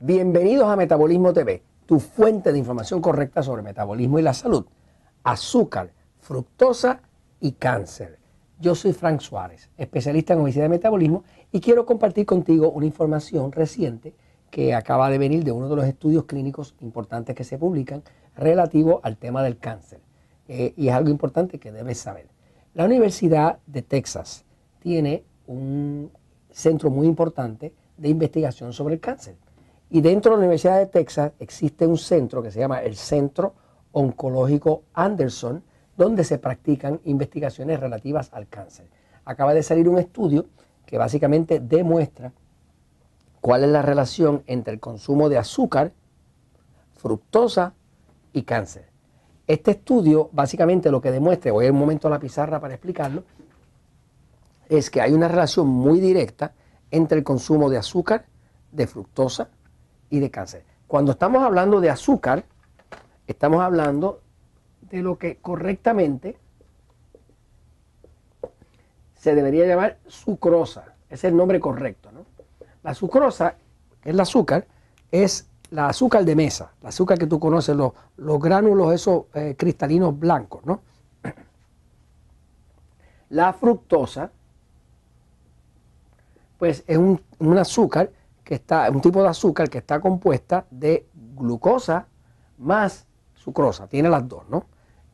Bienvenidos a Metabolismo TV, tu fuente de información correcta sobre metabolismo y la salud, azúcar, fructosa y cáncer. Yo soy Frank Suárez, especialista en obesidad y metabolismo, y quiero compartir contigo una información reciente que acaba de venir de uno de los estudios clínicos importantes que se publican relativo al tema del cáncer. Eh, y es algo importante que debes saber. La Universidad de Texas tiene un centro muy importante de investigación sobre el cáncer y dentro de la Universidad de Texas existe un centro que se llama el Centro Oncológico Anderson, donde se practican investigaciones relativas al cáncer. Acaba de salir un estudio que básicamente demuestra cuál es la relación entre el consumo de azúcar, fructosa y cáncer. Este estudio básicamente lo que demuestra, voy a ir un momento a la pizarra para explicarlo, es que hay una relación muy directa entre el consumo de azúcar, de fructosa y de cáncer. Cuando estamos hablando de azúcar, estamos hablando de lo que correctamente se debería llamar sucrosa. Es el nombre correcto. ¿no? La sucrosa, es el azúcar, es la azúcar de mesa, la azúcar que tú conoces, los, los gránulos esos eh, cristalinos blancos. ¿no? La fructosa, pues es un, un azúcar que está, un tipo de azúcar que está compuesta de glucosa más sucrosa, tiene las dos, ¿no?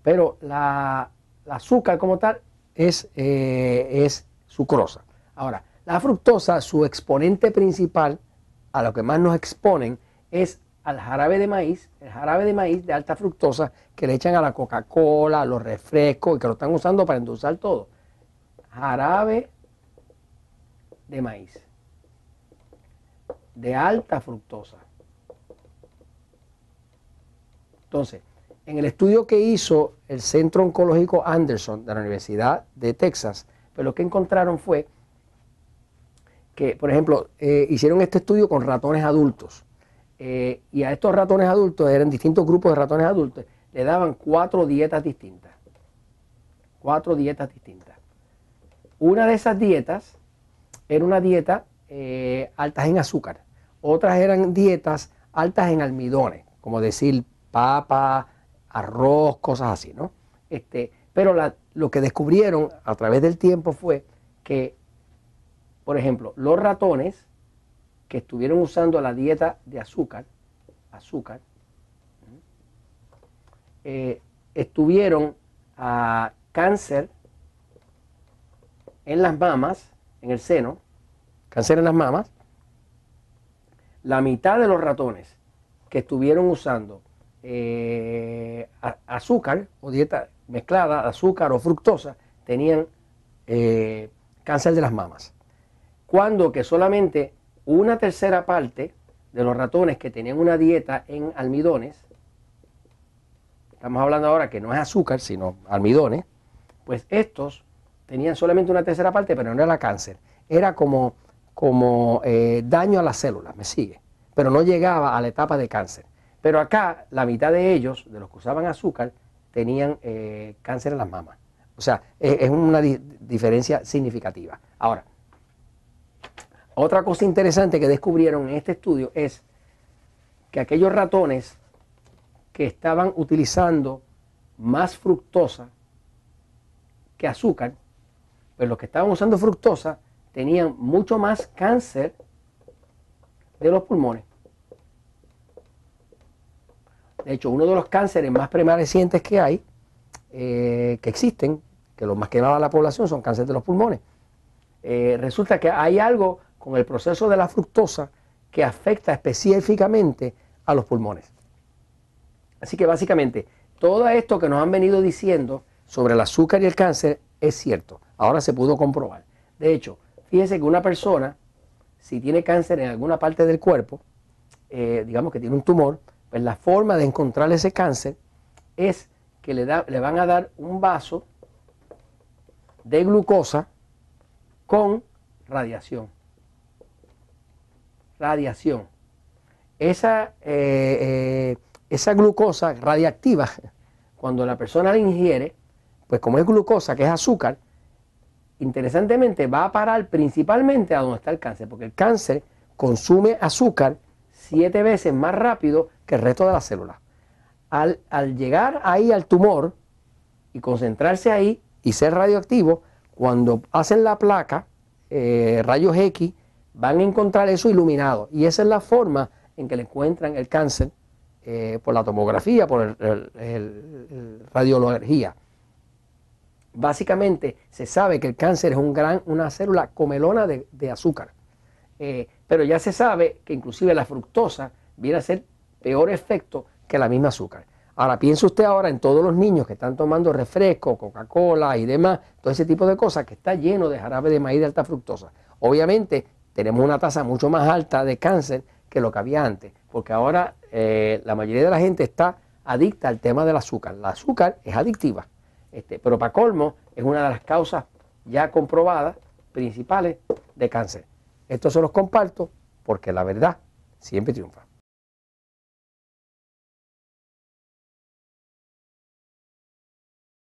Pero la, azúcar como tal es, eh, es sucrosa. Ahora, la fructosa, su exponente principal, a lo que más nos exponen, es al jarabe de maíz, el jarabe de maíz de alta fructosa que le echan a la Coca-Cola, a los refrescos y que lo están usando para endulzar todo. Jarabe de maíz de alta fructosa. Entonces, en el estudio que hizo el Centro Oncológico Anderson de la Universidad de Texas, pues lo que encontraron fue que, por ejemplo, eh, hicieron este estudio con ratones adultos. Eh, y a estos ratones adultos, eran distintos grupos de ratones adultos, le daban cuatro dietas distintas. Cuatro dietas distintas. Una de esas dietas era una dieta eh, alta en azúcar otras eran dietas altas en almidones, como decir papa, arroz, cosas así, ¿no? Este, pero lo que descubrieron a través del tiempo fue que, por ejemplo, los ratones que estuvieron usando la dieta de azúcar, azúcar, ¿eh? Eh, estuvieron a cáncer en las mamas, en el seno, cáncer en las mamas, la mitad de los ratones que estuvieron usando eh, azúcar o dieta mezclada, azúcar o fructosa, tenían eh, cáncer de las mamas. Cuando que solamente una tercera parte de los ratones que tenían una dieta en almidones, estamos hablando ahora que no es azúcar, sino almidones, pues estos tenían solamente una tercera parte, pero no era cáncer. Era como como eh, daño a las células, me sigue, pero no llegaba a la etapa de cáncer. Pero acá la mitad de ellos, de los que usaban azúcar, tenían eh, cáncer en las mamas. O sea, es, una diferencia significativa. Ahora, otra cosa interesante que descubrieron en este estudio es que aquellos ratones que estaban utilizando más fructosa que azúcar, pues los que estaban usando fructosa tenían mucho más cáncer de los pulmones. De hecho, uno de los cánceres más prevalecientes que hay, eh, que existen, que los más que nada la población son cánceres de los pulmones. Eh, resulta que hay algo con el proceso de la fructosa que afecta específicamente a los pulmones. Así que básicamente, todo esto que nos han venido diciendo sobre el azúcar y el cáncer es cierto. Ahora se pudo comprobar. De hecho, Fíjese que una persona, si tiene cáncer en alguna parte del cuerpo, eh, digamos que tiene un tumor, pues la forma de encontrar ese cáncer es que le, le van a dar un vaso de glucosa con radiación. Radiación. Esa, eh, eh, esa glucosa radiactiva, cuando la persona la ingiere, pues como es glucosa, que es azúcar, interesantemente, va a parar principalmente a donde está el cáncer, porque el cáncer consume azúcar siete veces más rápido que el resto de las células. Al, llegar ahí al tumor y concentrarse ahí y ser radioactivo, cuando hacen la placa, eh, rayos X, van a encontrar eso iluminado. Y esa es la forma en que le encuentran el cáncer eh, por la tomografía, por la radiología. Básicamente se sabe que el cáncer es un gran, una célula comelona de, azúcar. Eh, pero ya se sabe que inclusive la fructosa viene a ser peor efecto que la misma azúcar. Ahora piense usted ahora en todos los niños que están tomando refresco, Coca-Cola y demás, todo ese tipo de cosas que está lleno de jarabe de maíz de alta fructosa. Obviamente tenemos una tasa mucho más alta de cáncer que lo que había antes, porque ahora eh, la mayoría de la gente está adicta al tema del azúcar. El azúcar es adictiva. Este, pero para colmo, es una de las causas ya comprobadas principales de cáncer. Esto se los comparto porque la verdad siempre triunfa.